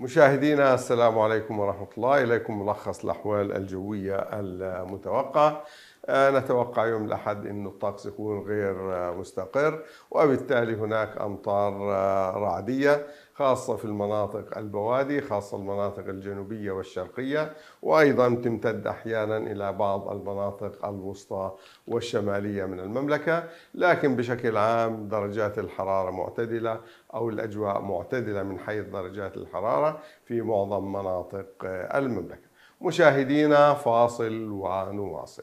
مشاهدينا السلام عليكم ورحمة الله إليكم ملخص الأحوال الجوية المتوقعة نتوقع يوم الأحد أن الطقس يكون غير آه، مستقر وبالتالي هناك أمطار آه، رعدية خاصة في المناطق البوادي خاصة المناطق الجنوبية والشرقية وأيضا تمتد أحيانا إلى بعض المناطق الوسطى والشمالية من المملكة لكن بشكل عام درجات الحرارة معتدلة أو الأجواء معتدلة من حيث درجات الحرارة في معظم مناطق آه، المملكة مشاهدينا فاصل ونواصل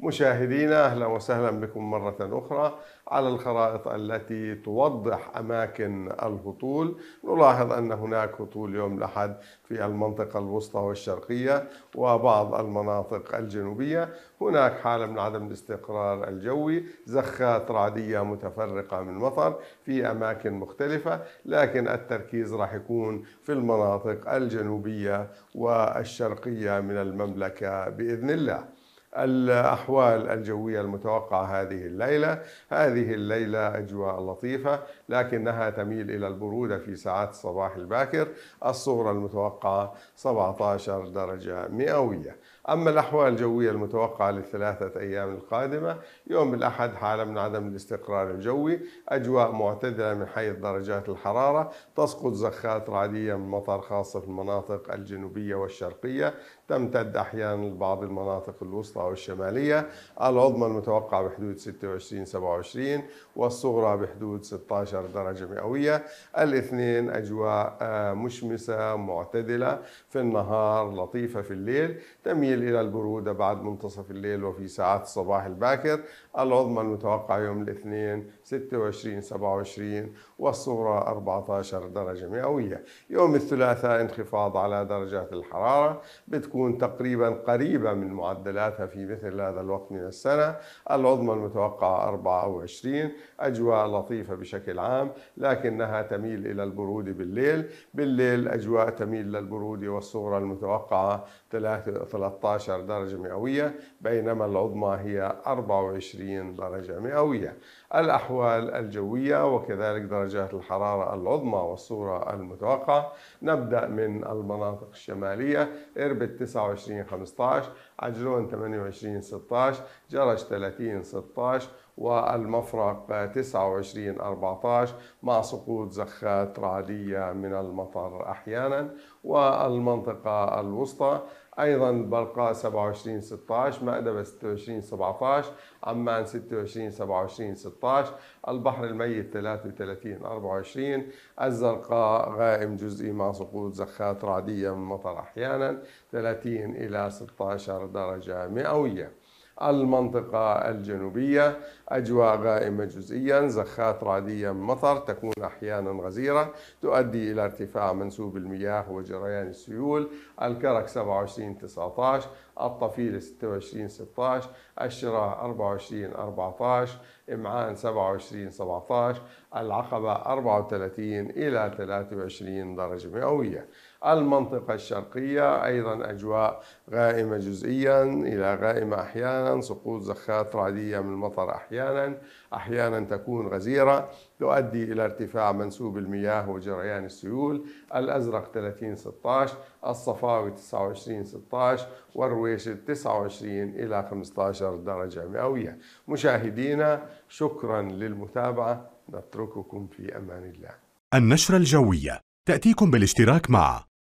مشاهدينا اهلا وسهلا بكم مره اخرى على الخرائط التي توضح اماكن الهطول نلاحظ ان هناك هطول يوم الاحد في المنطقه الوسطى والشرقيه وبعض المناطق الجنوبيه هناك حاله من عدم الاستقرار الجوي زخات رعديه متفرقه من مطر في اماكن مختلفه لكن التركيز راح يكون في المناطق الجنوبيه والشرقيه من المملكه باذن الله الأحوال الجوية المتوقعة هذه الليلة هذه الليلة أجواء لطيفة لكنها تميل إلى البرودة في ساعات الصباح الباكر الصورة المتوقعة 17 درجة مئوية أما الأحوال الجوية المتوقعة للثلاثة أيام القادمة يوم الأحد حالة من عدم الاستقرار الجوي أجواء معتدلة من حيث درجات الحرارة تسقط زخات رعدية من مطر خاصة في المناطق الجنوبية والشرقية تمتد أحيانا لبعض المناطق الوسطى أو الشمالية العظمى المتوقع بحدود 26 27 والصغرى بحدود 16 درجة مئوية الاثنين أجواء آه، مشمسة معتدلة في النهار لطيفة في الليل تميل إلى البرودة بعد منتصف الليل وفي ساعات الصباح الباكر العظمى المتوقع يوم الاثنين 26 27 والصغرى 14 درجة مئوية يوم الثلاثاء انخفاض على درجات الحرارة بتكون تقريبا قريبة من معدلاتها في في مثل هذا الوقت من السنة العظمى المتوقعة 24 أجواء لطيفة بشكل عام لكنها تميل إلى البرودة بالليل بالليل أجواء تميل للبرودة والصغرى المتوقعة 13 درجة مئوية بينما العظمى هي 24 درجة مئوية الأحوال الجوية وكذلك درجات الحرارة العظمى والصورة المتوقعة نبدأ من المناطق الشمالية إربد 29 15 عجلون 28 16 جرج 30 16 والمفرق 29 14 مع سقوط زخات رعدية من المطر أحيانا والمنطقة الوسطى أيضا بلقاء 27 16 مأدبة 26 17 عمان 26 27 16 البحر الميت 33 24 الزرقاء غائم جزئي مع سقوط زخات رعدية من مطر أحيانا 30 إلى 16 درجة مئوية المنطقة الجنوبية أجواء غائمة جزئيا زخات رعدية مطر تكون أحيانا غزيرة تؤدي إلى ارتفاع منسوب المياه وجريان السيول الكرك 27 19 الطفيل 26 16 الشراء 24 14 إمعان 27 17 العقبة 34 إلى 23 درجة مئوية المنطقة الشرقية أيضا أجواء غائمة جزئيا إلى غائمة أحيانا سقوط زخات رعدية من المطر أحيانا أحيانا تكون غزيرة تؤدي إلى ارتفاع منسوب المياه وجريان السيول الأزرق 30 16 الصفاوي 29 16 والرويشد 29 إلى 15 درجة مئوية مشاهدينا شكرا للمتابعة نترككم في أمان الله النشرة الجوية تأتيكم بالاشتراك مع